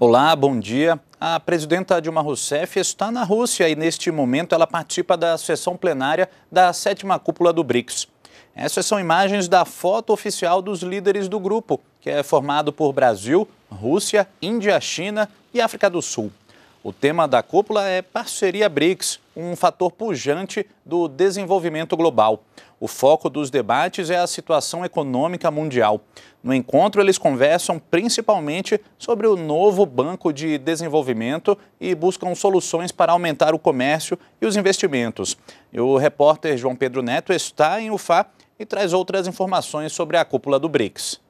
Olá, bom dia. A presidenta Dilma Rousseff está na Rússia e, neste momento, ela participa da sessão plenária da sétima cúpula do BRICS. Essas são imagens da foto oficial dos líderes do grupo, que é formado por Brasil, Rússia, Índia, China e África do Sul. O tema da cúpula é Parceria BRICS, um fator pujante do desenvolvimento global. O foco dos debates é a situação econômica mundial. No encontro, eles conversam principalmente sobre o novo Banco de Desenvolvimento e buscam soluções para aumentar o comércio e os investimentos. E o repórter João Pedro Neto está em Ufa e traz outras informações sobre a cúpula do BRICS.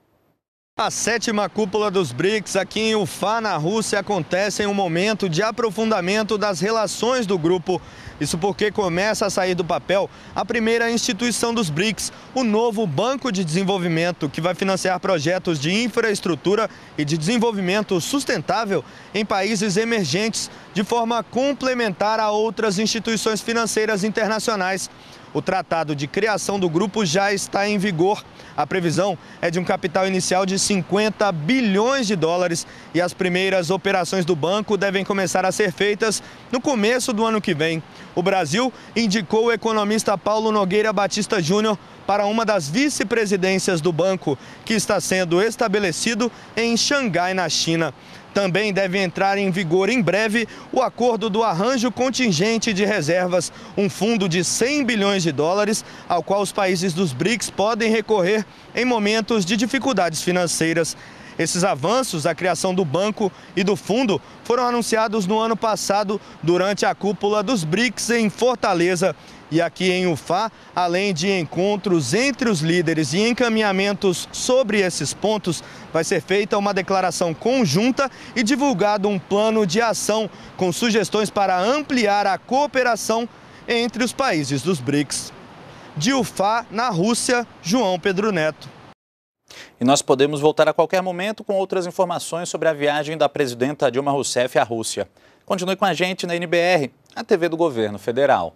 A sétima cúpula dos BRICS aqui em Ufá, na Rússia, acontece em um momento de aprofundamento das relações do grupo isso porque começa a sair do papel a primeira instituição dos BRICS, o novo Banco de Desenvolvimento, que vai financiar projetos de infraestrutura e de desenvolvimento sustentável em países emergentes, de forma complementar a outras instituições financeiras internacionais. O tratado de criação do grupo já está em vigor. A previsão é de um capital inicial de 50 bilhões de dólares e as primeiras operações do banco devem começar a ser feitas no começo do ano que vem o Brasil indicou o economista Paulo Nogueira Batista Júnior para uma das vice-presidências do banco, que está sendo estabelecido em Xangai, na China. Também deve entrar em vigor em breve o acordo do arranjo contingente de reservas, um fundo de 100 bilhões de dólares, ao qual os países dos BRICS podem recorrer em momentos de dificuldades financeiras. Esses avanços, a criação do banco e do fundo, foram anunciados no ano passado durante a cúpula dos BRICS em Fortaleza e aqui em Ufá, além de encontros entre os líderes e encaminhamentos sobre esses pontos, vai ser feita uma declaração conjunta e divulgado um plano de ação com sugestões para ampliar a cooperação entre os países dos BRICS. De Ufá, na Rússia, João Pedro Neto. E nós podemos voltar a qualquer momento com outras informações sobre a viagem da presidenta Dilma Rousseff à Rússia. Continue com a gente na NBR, a TV do Governo Federal.